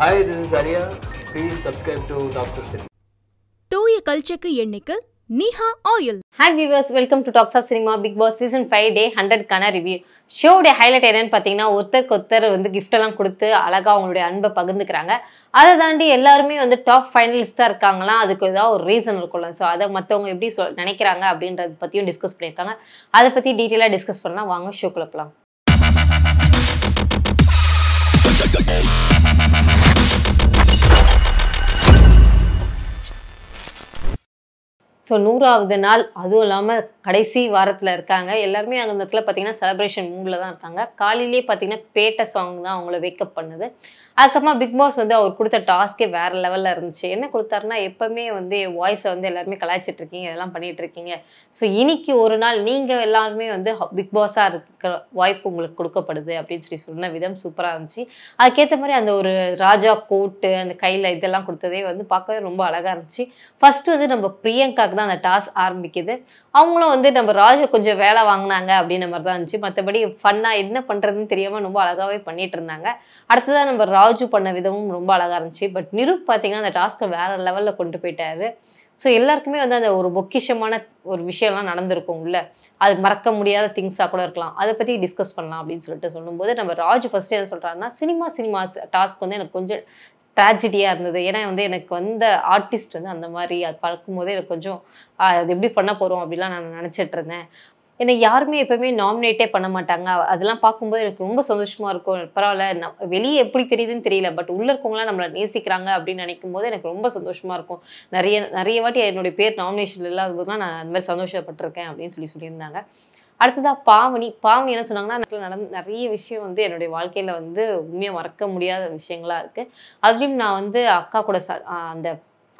hi this is Ariya please subscribe to doctor cinema தூய கல்ச்சக்கு எண்ணிக்கை நீஹா ஆயில் hi viewers welcome to talks of cinema Bigg Boss season five day ஹண்ட்ரட்க்கான review ஷோடைய ஹைலைட் என்னன்னு பார்த்தீங்கன்னா ஒருத்தருக்கு ஒருத்தர் வந்து கிஃப்டெல்லாம் கொடுத்து அழகாக அவங்களுடைய அன்பை பகிர்ந்துக்கிறாங்க அதை தாண்டி எல்லாருமே வந்து டாப் ஃபைனலிஸ்ட்டாக இருக்காங்களா அதுக்கு ஏதாவது ஒரு ரீசன் இருக்கலாம் ஸோ அதை மற்றவங்க எப்படி சொல் நினைக்கிறாங்க அப்படின்றத பற்றியும் டிஸ்கஸ் பண்ணியிருக்காங்க அதை பற்றி டீட்டெயிலாக டிஸ்கஸ் பண்ணலாம் வாங்க ஷோ போகலாம் ஸோ நூறாவது நாள் அதுவும் இல்லாமல் கடைசி வாரத்தில் இருக்காங்க எல்லாருமே அந்த இடத்துல பார்த்தீங்கன்னா செலப்ரேஷன் மூடில் தான் இருக்காங்க காலையிலேயே பார்த்தீங்கன்னா பேட்டை சாங் தான் அவங்கள வேக்கப் பண்ணுது அதுக்கப்புறமா பிக் பாஸ் வந்து அவர் கொடுத்த டாஸ்க்கே வேறு லெவலில் இருந்துச்சு என்ன கொடுத்தாருன்னா எப்போவுமே வந்து வாய்ஸை வந்து எல்லாருமே கலாய்ச்சிட்டு இருக்கீங்க இதெல்லாம் பண்ணிகிட்ருக்கீங்க ஸோ இன்னைக்கு ஒரு நாள் நீங்கள் எல்லாருமே வந்து பிக் பாஸாக இருக்கிற வாய்ப்பு உங்களுக்கு கொடுக்கப்படுது அப்படின்னு சொல்லி சொன்ன விதம் சூப்பராக இருந்துச்சு அதுக்கேற்ற மாதிரி அந்த ஒரு ராஜா கோட்டு அந்த கையில் இதெல்லாம் கொடுத்ததே வந்து பார்க்கவே ரொம்ப அழகாக இருந்துச்சு ஃபஸ்ட்டு வந்து நம்ம பிரியங்கா தான் அந்த டாஸ்க் ஆரம்பிக்குது அவங்களும் வந்து நம்ம ராஜை கொஞ்சம் வேலை வாங்கினாங்க அப்படின்ற மாதிரி தான் இருந்துச்சு மற்றபடி ஃபன்னாக என்ன பண்ணுறதுன்னு தெரியாமல் ரொம்ப அழகாகவே பண்ணிட்டு இருந்தாங்க அடுத்ததாக நம்ம ராஜு பண்ண விதமும் ரொம்ப அழகாக இருந்துச்சு பட் நிருப் பார்த்தீங்கன்னா அந்த டாஸ்க்கை வேறு லெவலில் கொண்டு போயிட்டாரு ஸோ எல்லாருக்குமே வந்து அந்த ஒரு பொக்கிஷமான ஒரு விஷயம்லாம் நடந்திருக்கும் உள்ள அது மறக்க முடியாத திங்ஸாக கூட இருக்கலாம் அதை பற்றி டிஸ்கஸ் பண்ணலாம் அப்படின்னு சொல்லிட்டு சொல்லும்போது நம்ம ராஜ் ஃபஸ்ட்டு என்ன சொல்கிறாருன்னா சினிமா சினிமாஸ் டாஸ்க் வந்து எனக்கு கொஞ்சம் ட்ராஜடியாக இருந்தது ஏன்னா வந்து எனக்கு வந்த ஆர்டிஸ்ட் வந்து அந்த மாதிரி அது பார்க்கும்போதே எனக்கு கொஞ்சம் அது எப்படி பண்ண போகிறோம் அப்படிலாம் நான் நினச்சிட்டு இருந்தேன் என்னை யாருமே எப்போவுமே நாமினேட்டே பண்ண மாட்டாங்க அதெல்லாம் பார்க்கும்போது எனக்கு ரொம்ப சந்தோஷமாக இருக்கும் பரவாயில்ல வெளியே எப்படி தெரியுதுன்னு தெரியல பட் உள்ளே இருக்கவங்களாம் நம்மளை நேசிக்கிறாங்க அப்படின்னு நினைக்கும் போது எனக்கு ரொம்ப சந்தோஷமாக இருக்கும் நிறைய நிறைய வாட்டி என்னுடைய பேர் நாமினேஷன் இல்லாத போதுலாம் நான் அந்த மாதிரி சந்தோஷப்பட்டிருக்கேன் அப்படின்னு சொல்லி சொல்லியிருந்தாங்க அடுத்ததா பாவனி பாவனி என்ன சொன்னாங்கன்னா நடந்த நிறைய விஷயம் வந்து என்னுடைய வாழ்க்கையில் வந்து உண்மையாக மறக்க முடியாத விஷயங்களா இருக்குது அதுலேயும் நான் வந்து அக்கா கூட அந்த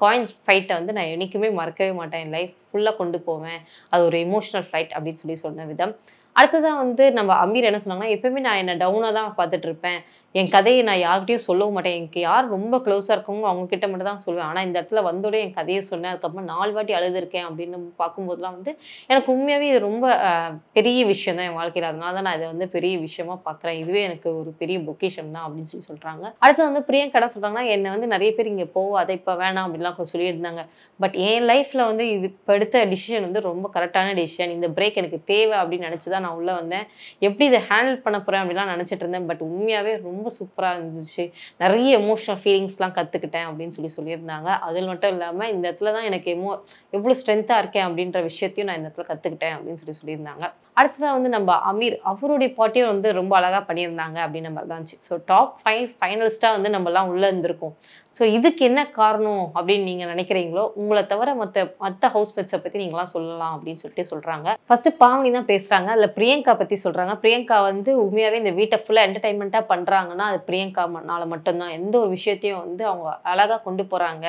காயின் ஃபைட்டை வந்து நான் என்றைக்குமே மறக்கவே மாட்டேன் என் லைஃப் ஃபுல்லாக கொண்டு போவேன் அது ஒரு எமோஷ்னல் ஃபைட் அப்படின்னு சொல்லி சொன்ன விதம் அடுத்ததாக வந்து நம்ம அமீர் என்ன சொன்னாங்கன்னா எப்பவுமே நான் என்னை டவுனாக தான் பார்த்துட்டு இருப்பேன் என் கதையை நான் யார்கிட்டையும் சொல்லவும் மாட்டேன் எனக்கு யார் ரொம்ப க்ளோஸாக இருக்கவங்க அவங்க கிட்ட மட்டும் தான் சொல்லுவேன் ஆனால் இந்த இடத்துல வந்தோட என் கதையை சொன்னேன் அதுக்கப்புறம் நாலு வாட்டி அழுதுருக்கேன் அப்படின்னு பார்க்கும்போதெல்லாம் வந்து எனக்கு உண்மையாகவே இது ரொம்ப பெரிய விஷயம் தான் என் வாழ்க்கையில் அதனால தான் நான் இதை வந்து பெரிய விஷயமா பார்க்குறேன் இதுவே எனக்கு ஒரு பெரிய பொக்கிஷம் தான் அப்படின்னு சொல்லி சொல்கிறாங்க அடுத்து வந்து பிரியங்கடா சொல்கிறாங்கன்னா என்னை வந்து நிறைய பேர் இங்கே அதை இப்போ வேணாம் அப்படின்லாம் சொல்லியிருந்தாங்க பட் என் லைஃப்பில் வந்து இது இப்போ எடுத்த டிசிஷன் வந்து ரொம்ப கரெக்டான டிசிஷன் இந்த பிரேக் எனக்கு தேவை அப்படின்னு நினச்சி தான் நான் உள்ளே வந்தேன் எப்படி இதை ஹேண்டில் பண்ண போகிறேன் அப்படிலாம் நினச்சிட்டு இருந்தேன் பட் உண்மையாகவே ரொம்ப சூப்பராக இருந்துச்சு நிறைய எமோஷனல் ஃபீலிங்ஸ்லாம் கற்றுக்கிட்டேன் அப்படின்னு சொல்லி சொல்லியிருந்தாங்க அதில் மட்டும் இல்லாமல் இந்த இடத்துல தான் எனக்கு எமோ எவ்வளோ ஸ்ட்ரென்த்தாக இருக்கேன் அப்படின்ற விஷயத்தையும் நான் இந்த இடத்துல கற்றுக்கிட்டேன் அப்படின்னு சொல்லி சொல்லியிருந்தாங்க அடுத்ததாக வந்து நம்ம அமீர் அவருடைய பாட்டியும் வந்து ரொம்ப அழகாக பண்ணியிருந்தாங்க அப்படின்ற மாதிரி தான் இருந்துச்சு ஸோ டாப் ஃபைவ் ஃபைனலிஸ்ட்டாக வந்து நம்மலாம் உள்ளே இருந்திருக்கோம் ஸோ இதுக்கு என்ன காரணம் அப்படின்னு நீங்கள் நினைக்கிறீங்களோ உங்களை தவிர மற்ற மற்ற ஹவுஸ் பற்றி நீங்களாம் சொல்லலாம் அப்படின்னு சொல்லிட்டு சொல்கிறாங்க ஃபஸ்ட்டு பாவனி தான் பேசுகிறாங்க அதில் பிரியங்கா பற்றி சொல்கிறாங்க பிரியங்கா வந்து உண்மையாகவே இந்த வீட்டை ஃபுல்லாக என்டர்டைன்மெண்ட்டாக பண்ணுறாங்கன்னா அது பிரியங்கானால மட்டும்தான் எந்த ஒரு விஷயத்தையும் வந்து அவங்க அழகாக கொண்டு போகிறாங்க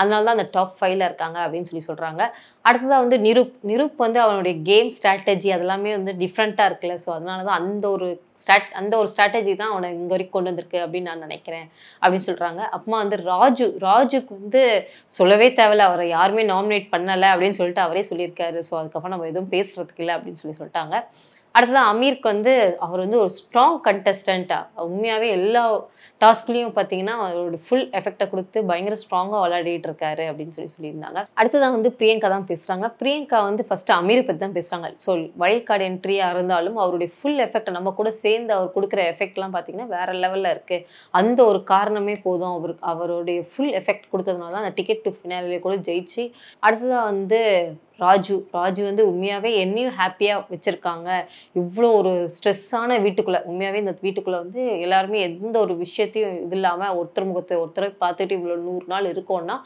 அதனால தான் அந்த டாப் ஃபைவ்ல இருக்காங்க அப்படின்னு சொல்லி சொல்கிறாங்க அடுத்ததாக வந்து நிருப் நிருப் வந்து அவனுடைய கேம் ஸ்ட்ராட்டஜி அதெல்லாமே வந்து டிஃப்ரெண்ட்டாக இருக்குல்ல ஸோ அதனால தான் அந்த ஒரு ஸ்டாட் அந்த ஒரு ஸ்ட்ராட்டஜி தான் அவனை இங்கே வரைக்கும் கொண்டு வந்திருக்கு அப்படின்னு நான் நினைக்கிறேன் அப்படின்னு சொல்கிறாங்க அப்புறமா வந்து ராஜு ராஜுக்கு வந்து சொல்லவே தேவையில்ல அவரை யாருமே நாமினேட் பண்ணலை அப்படின்னு சொல்லிட்டு அவரே சொல்லியிருக்காரு ஸோ அதுக்கப்புறம் நம்ம எதுவும் பேசுறதுக்கு இல்லை அப்படின்னு சொல்லி சொல்லிட்டாங்க அடுத்தது அமீர்க்கு வந்து அவர் வந்து ஒரு ஸ்ட்ராங் கண்டஸ்டண்ட்டாக உண்மையாகவே எல்லா டாஸ்க்லேயும் பார்த்தீங்கன்னா அவரோட ஃபுல் எஃபெக்டை கொடுத்து பயங்கர ஸ்ட்ராங்காக விளையாடிட்டு இருக்காரு அப்படின்னு சொல்லி சொல்லியிருந்தாங்க அடுத்ததான் வந்து பிரியங்கா தான் பேசுகிறாங்க பிரியங்கா வந்து ஃபஸ்ட்டு அமீர் பற்றி தான் பேசுகிறாங்க ஸோ வைல்ட் கார்டு என்ட்ரியாக இருந்தாலும் அவருடைய ஃபுல் எஃபெக்டை நம்ம கூட சேர்ந்து அவர் கொடுக்குற எஃபெக்ட்லாம் பார்த்தீங்கன்னா வேறு லெவலில் இருக்குது அந்த ஒரு காரணமே போதும் அவருக்கு அவருடைய ஃபுல் எஃபெக்ட் கொடுத்ததுனால தான் அந்த டிக்கெட் டு ஃபினாலே கூட ஜெயிச்சு அடுத்ததாக வந்து ராஜு ராஜு வந்து உண்மையாகவே என்னையும் ஹாப்பியாக வச்சுருக்காங்க இவ்வளோ ஒரு ஸ்ட்ரெஸ்ஸான வீட்டுக்குள்ளே உண்மையாகவே இந்த வீட்டுக்குள்ளே வந்து எல்லாருமே எந்த ஒரு விஷயத்தையும் இது இல்லாமல் ஒருத்தர் முகத்தை ஒருத்தரை பார்த்துட்டு இவ்வளோ நூறு நாள் இருக்கோம்னா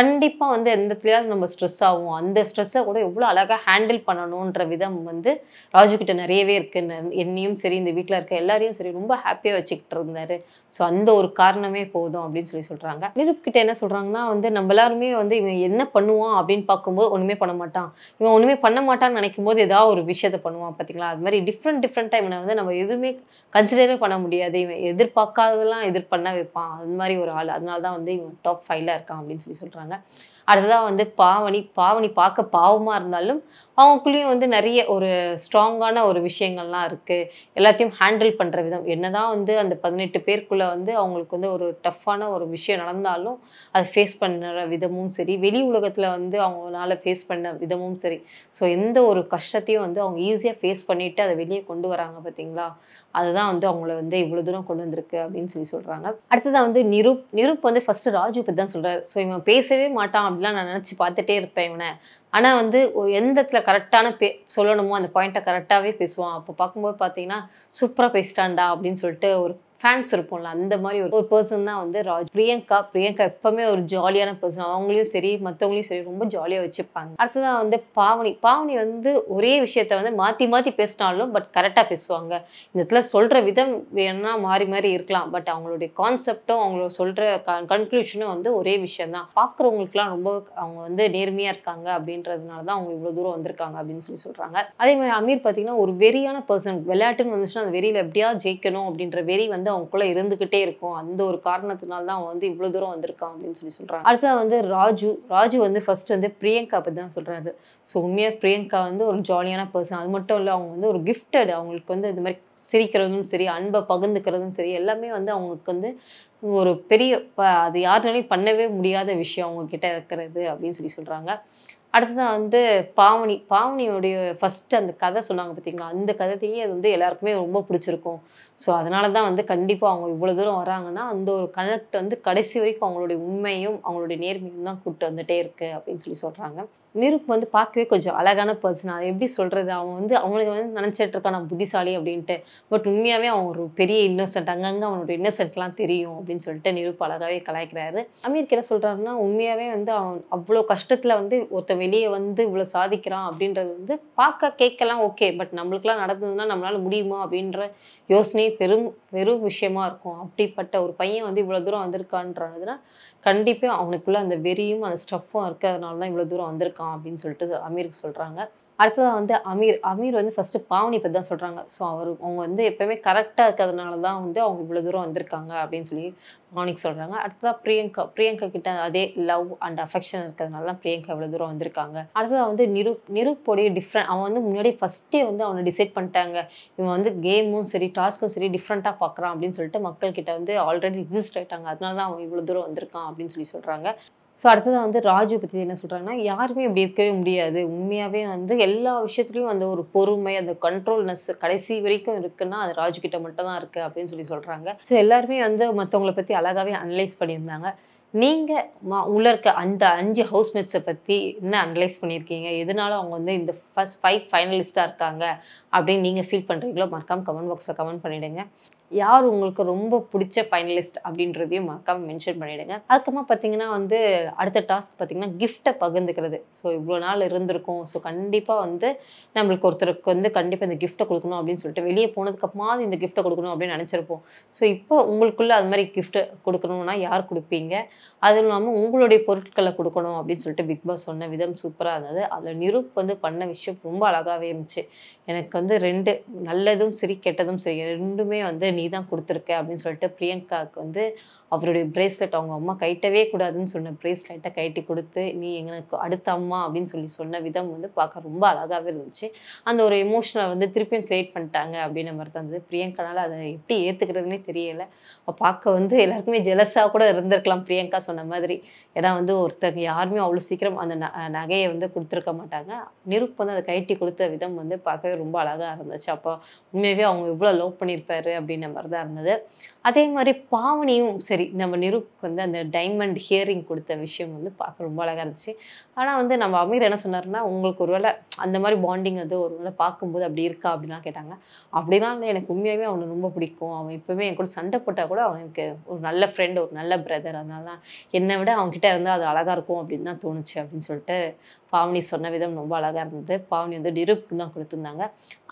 கண்டிப்பாக வந்து எந்த இடத்துலையாவது நம்ம ஸ்ட்ரெஸ் ஆகும் அந்த ஸ்ட்ரெஸ்ஸை கூட எவ்வளோ அழகாக ஹேண்டில் பண்ணணுன்ற விதம் வந்து ராஜுக்கிட்ட நிறையவே இருக்குன்னு என்னையும் சரி இந்த வீட்டில் இருக்க எல்லாரையும் சரி ரொம்ப ஹாப்பியாக வச்சுக்கிட்டு இருந்தார் ஸோ அந்த ஒரு காரணமே போதும் அப்படின்னு சொல்லி சொல்கிறாங்க நிருப்கிட்ட என்ன சொல்கிறாங்கன்னா வந்து நம்ம எல்லாருமே வந்து இவன் என்ன பண்ணுவான் அப்படின்னு பார்க்கும்போது ஒன்றுமே பண்ண மாட்டோம் மாட்டான் இவன் ஒன்றுமே பண்ண மாட்டான்னு நினைக்கும் போது ஏதாவது ஒரு விஷயத்த பண்ணுவான் பார்த்தீங்களா அது மாதிரி டிஃப்ரெண்ட் டிஃப்ரெண்ட் இவனை வந்து நம்ம எதுவுமே கன்சிடரே பண்ண முடியாது இவன் எதிர்பார்க்காததெல்லாம் எதிர்பண்ண வைப்பான் அது மாதிரி ஒரு ஆள் அதனால தான் வந்து இவன் டாப் ஃபைவ்ல இருக்கான் அப்படின்னு சொல்லி சொல்கிறாங்க அடுத்ததாக வந்து பாவனி பாவனி பார்க்க பாவமாக இருந்தாலும் அவங்களுக்குள்ளேயும் வந்து நிறைய ஒரு ஸ்ட்ராங்கான ஒரு விஷயங்கள்லாம் இருக்குது எல்லாத்தையும் ஹேண்டில் பண்ணுற விதம் என்ன தான் வந்து அந்த பதினெட்டு பேருக்குள்ளே வந்து அவங்களுக்கு வந்து ஒரு டஃப்பான ஒரு விஷயம் நடந்தாலும் அதை ஃபேஸ் பண்ணுற விதமும் சரி வெளி உலகத்தில் வந்து அவங்களால ஃபேஸ் பண்ண விதமும் சரி ஸோ எந்த ஒரு கஷ்டத்தையும் வந்து அவங்க ஈஸியாக ஃபேஸ் பண்ணிவிட்டு அதை வெளியே கொண்டு வராங்க பார்த்தீங்களா அதுதான் வந்து அவங்கள வந்து இவ்வளோ தூரம் கொண்டு வந்திருக்கு அப்படின்னு சொல்லி சொல்கிறாங்க அடுத்ததான் வந்து நிரூப் நிரூப் வந்து ஃபஸ்ட்டு ராஜு பற்றி தான் சொல்கிறார் ஸோ இவன் பேசவே மாட்டான் அப்படிலாம் நான் நினச்சி பார்த்துட்டே இருப்பேன் இவனை ஆனால் வந்து எந்த இடத்துல கரெக்டான பே சொல்லணுமோ அந்த பாயிண்ட்டை கரெக்டாகவே பேசுவான் அப்போ பார்க்கும்போது பார்த்தீங்கன்னா சூப்பராக பேசிட்டான்டா அப்படின்னு சொல்லிட்டு ஒரு ஃபேன்ஸ் இருப்போம்ல அந்த மாதிரி ஒரு ஒரு பர்சன் தான் வந்து ராஜ் பிரியங்கா பிரியங்கா எப்போவுமே ஒரு ஜாலியான பர்சன் அவங்களையும் சரி மற்றவங்களையும் சரி ரொம்ப ஜாலியாக வச்சுப்பாங்க அடுத்ததான் வந்து பாவனி பாவனி வந்து ஒரே விஷயத்த வந்து மாற்றி மாற்றி பேசினாலும் பட் கரெக்டாக பேசுவாங்க இந்த இடத்துல சொல்கிற விதம் வேணும்னா மாறி மாறி இருக்கலாம் பட் அவங்களுடைய கான்செப்டும் அவங்களோட சொல்கிற கன்க்ளூஷனும் வந்து ஒரே தான் பார்க்குறவங்களுக்குலாம் ரொம்ப அவங்க வந்து நேர்மையாக இருக்காங்க அப்படின்றதுனால தான் அவங்க இவ்வளோ தூரம் வந்திருக்காங்க அப்படின்னு சொல்லி சொல்கிறாங்க அதே மாதிரி அமீர் பார்த்தீங்கன்னா ஒரு வெறியான பர்சன் விளையாட்டுன்னு வந்துச்சுன்னா அந்த வெறியில் எப்படியா ஜெயிக்கணும் அப்படின்ற வெறி வந்து வந்து அவங்களுக்குள்ள இருந்துக்கிட்டே இருக்கும் அந்த ஒரு காரணத்தினால தான் அவன் வந்து இவ்வளோ தூரம் வந்திருக்கான் அப்படின்னு சொல்லி சொல்கிறாங்க அடுத்த வந்து ராஜு ராஜு வந்து ஃபர்ஸ்ட் வந்து பிரியங்கா பத்தி தான் சொல்கிறாரு ஸோ உண்மையாக பிரியங்கா வந்து ஒரு ஜாலியான பர்சன் அது மட்டும் இல்லை அவங்க வந்து ஒரு கிஃப்டட் அவங்களுக்கு வந்து இந்த மாதிரி சிரிக்கிறதும் சரி அன்பை பகிர்ந்துக்கிறதும் சரி எல்லாமே வந்து அவங்களுக்கு வந்து ஒரு பெரிய அது யாருனாலையும் பண்ணவே முடியாத விஷயம் அவங்க கிட்ட இருக்கிறது அப்படின்னு சொல்லி சொல்கிறாங்க அடுத்தது வந்து பாவனி பாவனியோடைய ஃபஸ்ட்டு அந்த கதை சொன்னாங்க பார்த்தீங்களா அந்த கதைத்தையும் அது வந்து எல்லாருக்குமே ரொம்ப பிடிச்சிருக்கும் ஸோ அதனால தான் வந்து கண்டிப்பாக அவங்க இவ்வளோ தூரம் வராங்கன்னா அந்த ஒரு கனெக்ட் வந்து கடைசி வரைக்கும் அவங்களுடைய உண்மையும் அவங்களுடைய நேர்மையும் தான் கூப்பிட்டு வந்துட்டே இருக்குது அப்படின்னு சொல்லி சொல்கிறாங்க நிருப் வந்து பார்க்கவே கொஞ்சம் அழகான பர்சன் அதை எப்படி சொல்கிறது அவன் வந்து அவங்களுக்கு வந்து நினச்சிட்டு இருக்கான் நான் புத்திசாலி அப்படின்ட்டு பட் உண்மையாகவே அவன் ஒரு பெரிய இன்னசென்ட் அங்கங்கே அவனோட இன்னசென்ட்லாம் தெரியும் அப்படின்னு சொல்லிட்டு நிருப் அழகாகவே கலாய்க்கிறாரு அமீர் என்ன சொல்கிறாருன்னா உண்மையாகவே வந்து அவன் அவ்வளோ கஷ்டத்தில் வந்து ஒருத்தவ வெளியே வந்து இவ்வளோ சாதிக்கிறான் அப்படின்றது வந்து பார்க்க கேட்கலாம் ஓகே பட் நம்மளுக்கெல்லாம் நடந்ததுன்னா நம்மளால் முடியுமா அப்படின்ற யோசனையே பெரும் பெரும் விஷயமா இருக்கும் அப்படிப்பட்ட ஒரு பையன் வந்து இவ்வளோ தூரம் வந்திருக்கான்றதுனா கண்டிப்பாக அவனுக்குள்ளே அந்த வெறியும் அந்த ஸ்டஃப்பும் இருக்கிறதுனால தான் இவ்வளோ தூரம் வந்திருக்கான் அப்படின்னு சொல்லிட்டு அமீருக்கு சொல்கிறாங்க அடுத்ததாக வந்து அமீர் அமீர் வந்து ஃபஸ்ட்டு பாவனி பற்றி தான் சொல்கிறாங்க ஸோ அவர் அவங்க வந்து எப்போயுமே கரெக்டாக இருக்கிறதுனால தான் வந்து அவங்க இவ்வளோ தூரம் வந்திருக்காங்க அப்படின்னு சொல்லி பாவனிக்கு சொல்கிறாங்க அடுத்ததாக பிரியங்கா பிரியங்கா கிட்ட அதே லவ் அண்ட் அஃபெக்ஷன் இருக்கிறதுனால தான் பிரியங்கா இவ்வளோ தூரம் வந்திருக்காங்க அடுத்ததாக வந்து நிரு நிருப்போடைய டிஃப்ரெண்ட் அவன் வந்து முன்னாடி ஃபஸ்ட்டே வந்து அவனை டிசைட் பண்ணிட்டாங்க இவன் வந்து கேமும் சரி டாஸ்க்கும் சரி டிஃப்ரெண்ட்டாக பார்க்குறான் அப்படின்னு சொல்லிட்டு மக்கள்கிட்ட வந்து ஆல்ரெடி எக்ஸிஸ்ட் ஆகிட்டாங்க அதனால தான் அவன் இவ்வளோ தூரம் வந்திருக்கான் அப்படின்னு சொல்லி சொல்கிறாங்க ஸோ அடுத்தது வந்து ராஜு பற்றி என்ன சொல்கிறாங்கன்னா யாருமே இப்படி இருக்கவே முடியாது உண்மையாகவே வந்து எல்லா விஷயத்துலையும் அந்த ஒரு பொறுமை அந்த கண்ட்ரோல்னஸ் கடைசி வரைக்கும் இருக்குன்னா அது ராஜு கிட்ட மட்டும் தான் இருக்குது அப்படின்னு சொல்லி சொல்கிறாங்க ஸோ எல்லாருமே வந்து மற்றவங்களை பற்றி அழகாகவே அனலைஸ் பண்ணியிருந்தாங்க நீங்கள் உள்ளே இருக்க அந்த அஞ்சு ஹவுஸ்மேட்ஸை பற்றி என்ன அனலைஸ் பண்ணியிருக்கீங்க எதனால அவங்க வந்து இந்த ஃபஸ்ட் ஃபைவ் ஃபைனலிஸ்ட்டாக இருக்காங்க அப்படின்னு நீங்கள் ஃபீல் பண்ணுறீங்களோ மறக்காமல் கமெண்ட் பாக்ஸில் கமெண்ட் பண்ணிவிடுங்க யார் உங்களுக்கு ரொம்ப பிடிச்ச ஃபைனலிஸ்ட் அப்படின்றதையும் மறக்காமல் மென்ஷன் பண்ணிவிடுங்க அதுக்கப்புறமா பார்த்தீங்கன்னா வந்து அடுத்த டாஸ்க் பார்த்திங்கன்னா கிஃப்ட்டை பகிர்ந்துக்கிறது ஸோ இவ்வளோ நாள் இருந்திருக்கும் ஸோ கண்டிப்பாக வந்து நம்மளுக்கு ஒருத்தருக்கு வந்து கண்டிப்பாக இந்த கிஃப்ட்டை கொடுக்கணும் அப்படின்னு சொல்லிட்டு வெளியே போனதுக்கப்புறமா இந்த கிஃப்ட்டை கொடுக்கணும் அப்படின்னு நினச்சிருப்போம் ஸோ இப்போ உங்களுக்குள்ளே அது மாதிரி கிஃப்ட்டு கொடுக்கணும்னா யார் கொடுப்பீங்க அதுவும் இல்லாமல் உங்களுடைய பொருட்களை கொடுக்கணும் அப்படின்னு சொல்லிட்டு பிக் பாஸ் சொன்ன விதம் சூப்பராக இருந்தது அதில் நிரூப் வந்து பண்ண விஷயம் ரொம்ப அழகாகவே இருந்துச்சு எனக்கு வந்து ரெண்டு நல்லதும் சரி கெட்டதும் சரி ரெண்டுமே வந்து நீ தான் கொடுத்துருக்க அப்படின்னு சொல்லிட்டு பிரியங்காவுக்கு வந்து அவருடைய பிரேஸ்லெட் அவங்க அம்மா கைட்டவே கூடாதுன்னு சொன்ன பிரேஸ்லெட்டை கைட்டி கொடுத்து நீ எங்களுக்கு அடுத்த அம்மா அப்படின்னு சொல்லி சொன்ன விதம் வந்து பார்க்க ரொம்ப அழகாகவே இருந்துச்சு அந்த ஒரு எமோஷனை வந்து திருப்பியும் க்ரியேட் பண்ணிட்டாங்க அப்படின்னு மாதிரி தான் இருந்தது பிரியங்கானால் அதை எப்படி ஏற்றுக்கிறதுனே தெரியலை பார்க்க வந்து எல்லாருக்குமே ஜெலஸாக கூட இருந்திருக்கலாம் பிரியங்கா பிரியங்கா சொன்ன மாதிரி ஏன்னா வந்து ஒருத்தங்க யாருமே அவ்வளோ சீக்கிரம் அந்த நகையை வந்து கொடுத்துருக்க மாட்டாங்க நிருப் வந்து அதை கைட்டி கொடுத்த விதம் வந்து பார்க்கவே ரொம்ப அழகாக இருந்துச்சு அப்போ உண்மையாகவே அவங்க இவ்வளோ லவ் பண்ணியிருப்பாரு அப்படின்ற மாதிரி தான் இருந்தது அதே மாதிரி பாவனியும் சரி நம்ம நிருப்க்கு வந்து அந்த டைமண்ட் ஹியரிங் கொடுத்த விஷயம் வந்து பார்க்க ரொம்ப அழகாக இருந்துச்சு ஆனால் வந்து நம்ம அமீர் என்ன சொன்னார்னா உங்களுக்கு ஒருவேளை அந்த மாதிரி பாண்டிங் வந்து ஒரு வேளை பார்க்கும்போது அப்படி இருக்கா அப்படின்லாம் கேட்டாங்க அப்படிலாம் இல்லை எனக்கு உண்மையாகவே அவனை ரொம்ப பிடிக்கும் அவன் இப்போவே என் கூட சண்டை போட்டால் கூட அவனுக்கு ஒரு நல்ல ஃப்ரெண்டு ஒரு நல்ல பிரதர் அதனால என்னை விட அவங்ககிட்ட இருந்தால் அது அழகாக இருக்கும் அப்படின்னு தான் தோணுச்சு அப்படின்னு சொல்லிட்டு பாவனி சொன்ன விதம் ரொம்ப அழகாக இருந்தது பாவனி வந்து டிருக்கு தான் கொடுத்துருந்தாங்க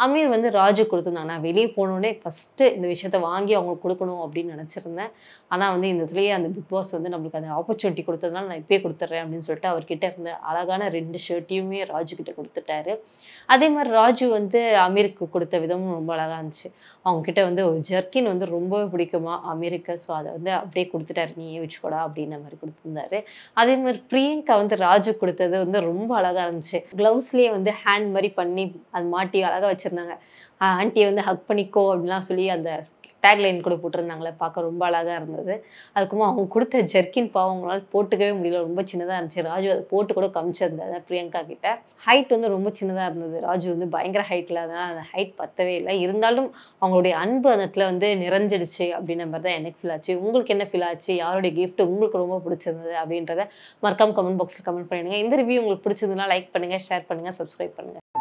அமீர் வந்து ராஜு கொடுத்துருந்தாங்க நான் வெளியே போனோடனே ஃபஸ்ட்டு இந்த விஷயத்த வாங்கி அவங்களுக்கு கொடுக்கணும் அப்படின்னு நினச்சிருந்தேன் ஆனால் வந்து இந்த இதுலேயே அந்த பிக் பாஸ் வந்து நம்மளுக்கு அந்த ஆப்பர்ச்சுனிட்டி கொடுத்ததுனால நான் இப்பயே கொடுத்துட்றேன் அப்படின்னு சொல்லிட்டு அவர்கிட்ட இருந்த அழகான ரெண்டு ஷர்ட்டையுமே ராஜு கிட்ட கொடுத்துட்டாரு அதே மாதிரி ராஜு வந்து அமீருக்கு கொடுத்த விதமும் ரொம்ப அழகாக இருந்துச்சு கிட்டே வந்து ஒரு ஜர்க்கின் வந்து ரொம்பவே பிடிக்குமா அமீருக்கு ஸோ அதை வந்து அப்படியே கொடுத்துட்டாரு நீ வச்சுக்கூடா அப்படின்ற மாதிரி கொடுத்துருந்தாரு அதே மாதிரி பிரியங்கா வந்து ராஜு கொடுத்தது வந்து ரொம்ப அழகாக இருந்துச்சு க்ளவுஸ்லேயே வந்து ஹேண்ட் மாதிரி பண்ணி அது மாட்டி அழகாக வச்சுருந்தாங்க ஆண்டியை வந்து ஹக் பண்ணிக்கோ அப்படின்லாம் சொல்லி அந்த டேக்லைன் கூட போட்டிருந்தாங்களே பார்க்க ரொம்ப அழகாக இருந்தது அதுக்குமா அவங்க கொடுத்த ஜெர்கின் பாவம் போட்டுக்கவே முடியல ரொம்ப சின்னதாக இருந்துச்சு ராஜு அதை போட்டு கூட கமிச்சிருந்தாரு பிரியங்கா கிட்ட ஹைட் வந்து ரொம்ப சின்னதாக இருந்தது ராஜு வந்து பயங்கர ஹைட்டில் அதனால் அந்த ஹைட் பத்தவே இல்லை இருந்தாலும் அவங்களுடைய அன்பு அந்த வந்து நிறைஞ்சிடுச்சு அப்படின்ற மாதிரி தான் எனக்கு ஃபீல் ஆச்சு உங்களுக்கு என்ன ஃபீல் ஆச்சு யாருடைய கிஃப்ட் உங்களுக்கு ரொம்ப பிடிச்சிருந்தது அப்படின்றத மறக்காம கமெண்ட் பாக்ஸில் கமெண்ட் பண்ணிடுங்க இந்த ரிவ்யூ உங்களுக்கு பிடிச்சிருந்ததுனா லைக் பண்ணுங்கள் ஷேர் பண்ணுங்கள் சப்ஸ்கிரைப் பண்ணுங்கள்